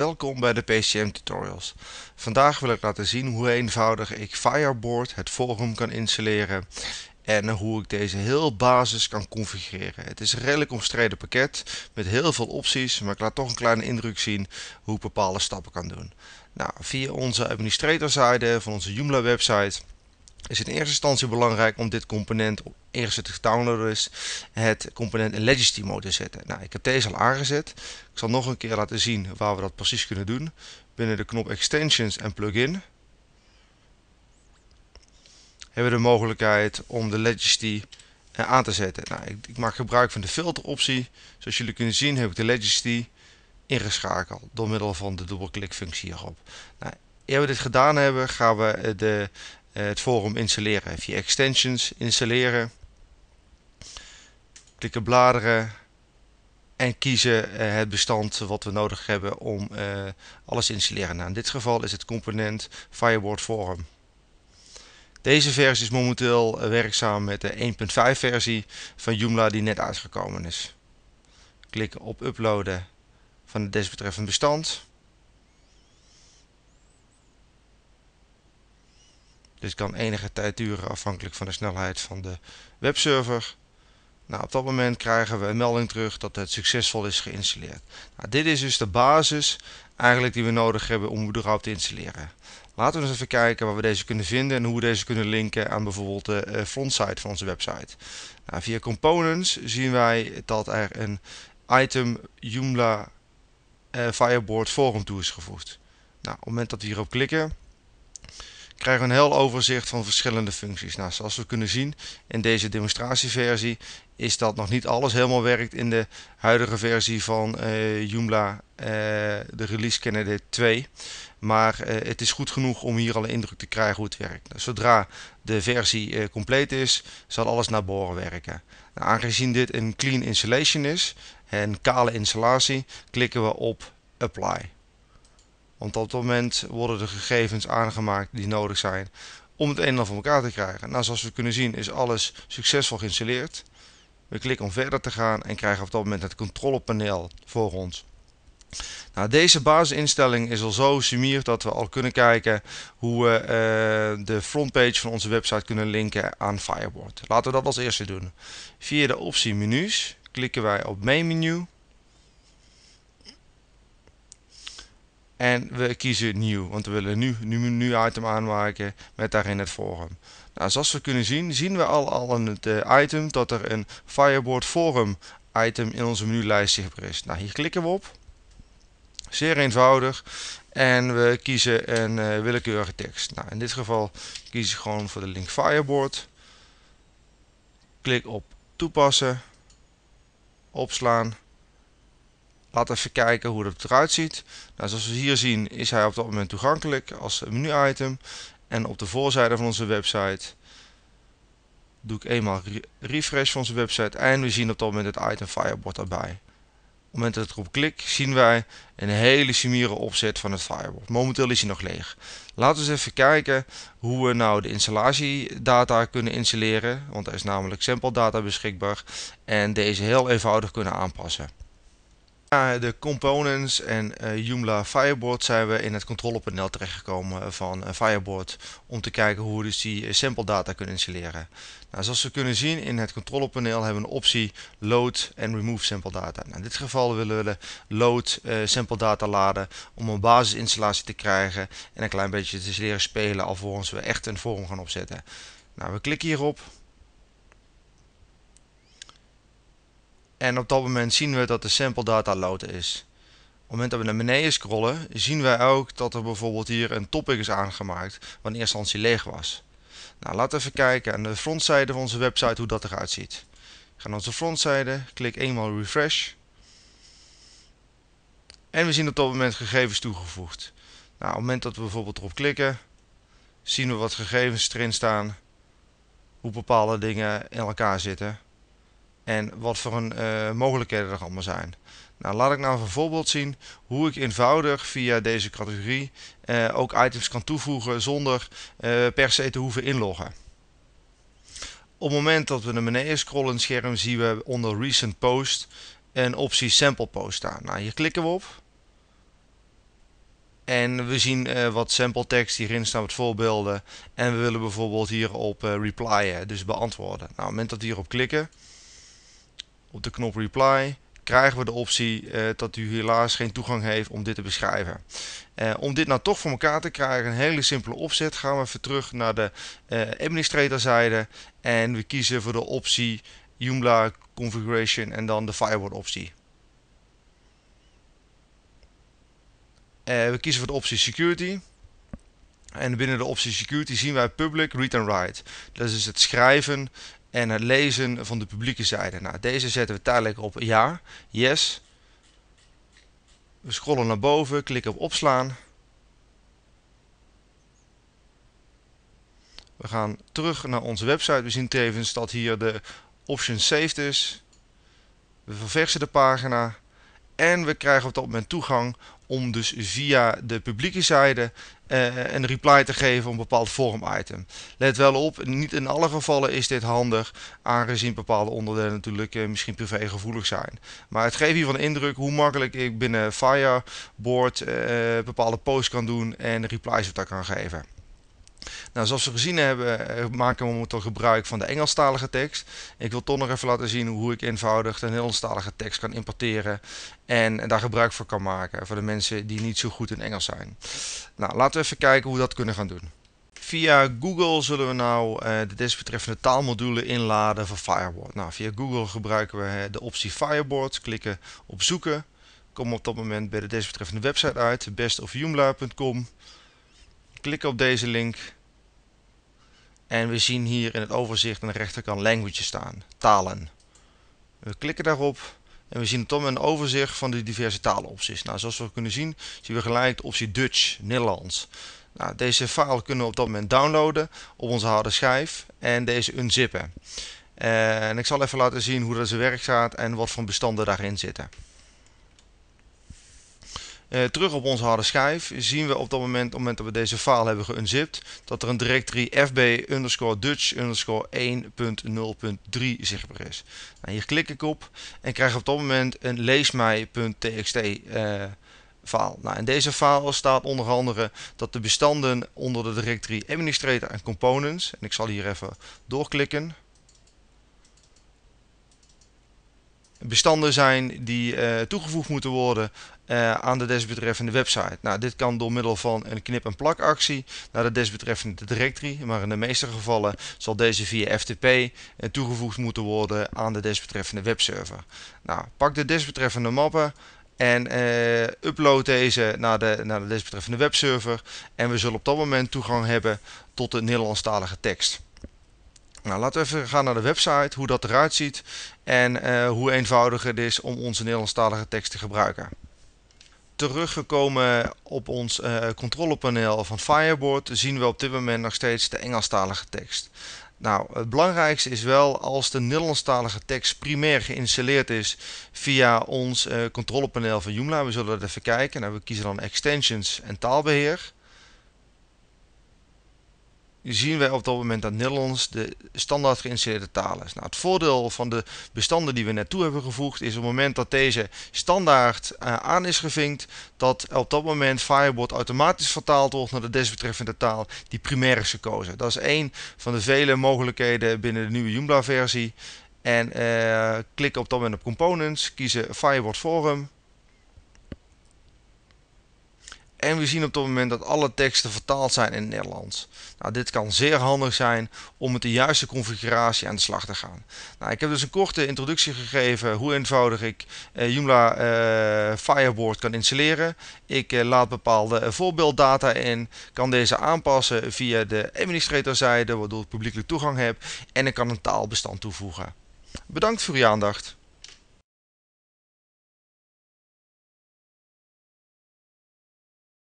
Welkom bij de PCM Tutorials. Vandaag wil ik laten zien hoe eenvoudig ik Fireboard, het forum, kan installeren en hoe ik deze heel basis kan configureren. Het is een redelijk omstreden pakket met heel veel opties, maar ik laat toch een kleine indruk zien hoe ik bepaalde stappen kan doen. Nou, via onze administratorzijde van onze Joomla website is in eerste instantie belangrijk om dit component, eerst het downloaden is, het component in Legacy mode te zetten. Nou, ik heb deze al aangezet. Ik zal nog een keer laten zien waar we dat precies kunnen doen. Binnen de knop Extensions en Plugin hebben we de mogelijkheid om de Legacy eh, aan te zetten. Nou, ik, ik, maak gebruik van de filteroptie. Zoals jullie kunnen zien heb ik de Legacy ingeschakeld door middel van de dubbelklikfunctie hierop. Nou, eer we dit gedaan hebben gaan we eh, de eh, het forum installeren. Via extensions installeren. Klikken bladeren. En kiezen eh, het bestand wat we nodig hebben om eh, alles te installeren. Nou, in dit geval is het component Fireboard Forum. Deze versie is momenteel werkzaam met de 1.5 versie van Joomla die net uitgekomen is. Klik op uploaden van het desbetreffende bestand. Dit dus kan enige tijd duren afhankelijk van de snelheid van de webserver. Nou, op dat moment krijgen we een melding terug dat het succesvol is geïnstalleerd. Nou, dit is dus de basis eigenlijk die we nodig hebben om überhaupt te installeren. Laten we eens even kijken waar we deze kunnen vinden en hoe we deze kunnen linken aan bijvoorbeeld de eh, frontsite van onze website. Nou, via components zien wij dat er een item Joomla eh, Fireboard forum toe is gevoegd. Nou, op het moment dat we hierop klikken, krijgen we een heel overzicht van verschillende functies. Nou, zoals we kunnen zien in deze demonstratieversie is dat nog niet alles helemaal werkt in de huidige versie van uh, Joomla, eh, de release candidate 2. Maar eh, het is goed genoeg om hier al een indruk te krijgen hoe het werkt. Nou, zodra de versie compleet is, zal alles naar boven werken. Nou, aangezien dit een clean installation is, en kale installatie, klikken we op Apply. Want op dat moment worden de gegevens aangemaakt die nodig zijn om het een en ander van elkaar te krijgen. Nou, zoals we kunnen zien is alles succesvol geïnstalleerd. We klikken om verder te gaan en krijgen op dat moment het controlepaneel voor ons. Nou, deze basisinstelling is al zo sumier dat we al kunnen kijken hoe we eh, de frontpage van onze website kunnen linken aan Fireboard. Laten we dat als eerste doen. Via de optie menus klikken wij op main menu. En we kiezen nieuw, want we willen nu nu menu item aanmaken met daarin het forum. Nou, zoals we kunnen zien, zien we al, al in het eh, item dat er een Fireboard Forum item in onze menulijst zichtbaar is. Nou, hier klikken we op. Zeer eenvoudig. En we kiezen een uh, willekeurige tekst. Nou, in dit geval kies ik gewoon voor de link Fireboard. Klik op toepassen. Opslaan. Laten we even kijken hoe dat eruit ziet. Nou, zoals we hier zien is hij op dat moment toegankelijk als menu-item. En op de voorzijde van onze website doe ik eenmaal refresh van onze website. En we zien op dat moment het item fireboard erbij. Op het moment dat ik erop klik, zien wij een hele simiere opzet van het fireboard. Momenteel is hij nog leeg. Laten we eens even kijken hoe we nou de installatiedata kunnen installeren. Want er is namelijk sample data beschikbaar. En deze heel eenvoudig kunnen aanpassen. Na de components en eh, Joomla Fireboard zijn we in het controlepaneel terechtgekomen eh, van eh, Fireboard om te kijken hoe we dus die sample data kunnen installeren. Nou, zoals we kunnen zien in het controlepaneel hebben we een optie load en remove sample data. Nou, in dit geval willen we load sample data laden om een basisinstallatie te krijgen en een klein beetje te leren spelen alvorens we echt een vorm gaan opzetten. Nou, we klikken hierop. En op dat moment zien we dat de sample data load is. Op het moment dat we naar beneden scrollen, zien wij ook dat er bijvoorbeeld hier een topic is aangemaakt, wanneer in eerste instantie leeg was. Nou, laten we even kijken aan de frontzijde van onze website hoe dat eruit ziet. Ik ga naar onze frontzijde, klik eenmaal refresh. En we zien op dat moment gegevens toegevoegd. Nou, op het moment dat we bijvoorbeeld erop klikken, zien we wat gegevens erin staan, hoe bepaalde dingen in elkaar zitten en wat voor een, eh, mogelijkheden er allemaal zijn. Nou, laat ik nou een voorbeeld zien hoe ik eenvoudig via deze categorie eh, ook items kan toevoegen zonder eh, per se te hoeven inloggen. Op het moment dat we naar beneden scrollen in het scherm zien we onder Recent Post een optie Sample Post staan. Nou, hier klikken we op. En we zien wat sample tekst hierin staan met voorbeelden. En we willen bijvoorbeeld hierop replyen, dus beantwoorden. Nou, op het moment dat we hierop klikken, op de knop reply krijgen we de optie eh, dat u helaas geen toegang heeft om dit te beschrijven. Eh, om dit nou toch voor elkaar te krijgen, een hele simpele opzet, gaan we even terug naar de eh, administrator zijde. En we kiezen voor de optie Joomla Configuration en dan de Firewall optie. we kiezen voor de optie Security. En binnen de optie Security zien wij Public Read and Write. Dat is het schrijven en het lezen van de publieke zijde. Nou, deze zetten we tijdelijk op ja, yes. We scrollen naar boven, klikken op opslaan. We gaan terug naar onze website. We zien tevens dat hier de option saved is. We verversen de pagina. En we krijgen op dat moment toegang om dus via de publieke zijde eh, een reply te geven op een bepaald vorm-item. Let wel op, niet in alle gevallen is dit handig, aangezien bepaalde onderdelen natuurlijk uh, misschien privégevoelig zijn. Maar het geeft hiervan indruk hoe makkelijk ik binnen Fireboard uh, eh, bepaalde posts kan doen en replies op dat kan geven. Nou, zoals we gezien hebben, eh, maken we momenteel gebruik van de Engelstalige tekst. Ik wil toch nog even laten zien hoe ik eenvoudig de Nederlandstalige tekst kan importeren en daar gebruik voor kan maken voor de mensen die niet zo goed in Engels zijn. Nou, laten we even kijken hoe we dat kunnen gaan doen. Via Google zullen we nou eh, de desbetreffende taalmodule inladen voor Fireboard. Nou, via Google gebruiken we eh, de optie Fireboard, klikken op zoeken. Kom op dat moment bij de desbetreffende website uit, bestofjoomla.com. Klik op deze link en we zien hier in het overzicht aan de rechterkant languages staan, talen. We klikken daarop en we zien dan een overzicht van de diverse talenopties. Nou, zoals we kunnen zien, zien we gelijk de optie Dutch, Nederlands. Nou, deze file kunnen we op dat moment downloaden op onze harde schijf en deze unzippen. Eh, en ik zal even laten zien hoe dat ze werk gaat en wat voor bestanden daarin zitten. Eh, terug op onze harde schijf zien we op dat moment, op het moment dat we deze file hebben geunzipt, dat er een directory fb underscore dutch underscore 1.0.3 zichtbaar is. Nou, hier klik ik op en krijg op dat moment een leesmij.txt uh, eh, file. Nou, in deze file staat onder andere dat de bestanden onder de directory administrator en components, en ik zal hier even doorklikken, bestanden zijn die eh, toegevoegd moeten worden eh, aan de desbetreffende website. Nou, dit kan door middel van een knip-en-plak actie naar de desbetreffende directory, maar in de meeste gevallen zal deze via FTP eh, toegevoegd moeten worden aan de desbetreffende webserver. Nou, pak de desbetreffende mappen en upload deze naar de, naar de desbetreffende webserver en we zullen op dat moment toegang hebben tot de Nederlandstalige tekst. Nou, laten we even gaan naar de website, hoe dat eruit ziet en eh, hoe eenvoudig het is om onze Nederlandstalige tekst te gebruiken. Teruggekomen op ons eh, controlepaneel van Fireboard zien we op dit moment nog steeds de Engelstalige tekst. Nou, het belangrijkste is wel als de Nederlandstalige tekst primair geïnstalleerd is via ons eh, controlepaneel van Joomla. We zullen dat even kijken. Nou, we kiezen dan extensions en taalbeheer zien wij op dat moment dat Nederlands de standaard geïnstalleerde taal is. Nou, het voordeel van de bestanden die we naartoe hebben gevoegd is op het moment dat deze standaard eh, aan is gevinkt, dat op dat moment Fireboard automatisch vertaald wordt naar de desbetreffende taal die primair is gekozen. Dat is één van de vele mogelijkheden binnen de nieuwe Joomla versie. En uh, klik op dat moment op Components, kiezen Fireboard Forum en we zien op dat moment dat alle teksten vertaald zijn in het Nederlands. Nou, dit kan zeer handig zijn om met de juiste configuratie aan de slag te gaan. Nou, ik heb dus een korte introductie gegeven hoe eenvoudig ik eh, Joomla eh, Fireboard kan installeren. Ik eh, laat bepaalde voorbeelddata in, kan deze aanpassen via de administrator zijde waardoor ik publiekelijk toegang heb en ik kan een taalbestand toevoegen. Bedankt voor uw aandacht.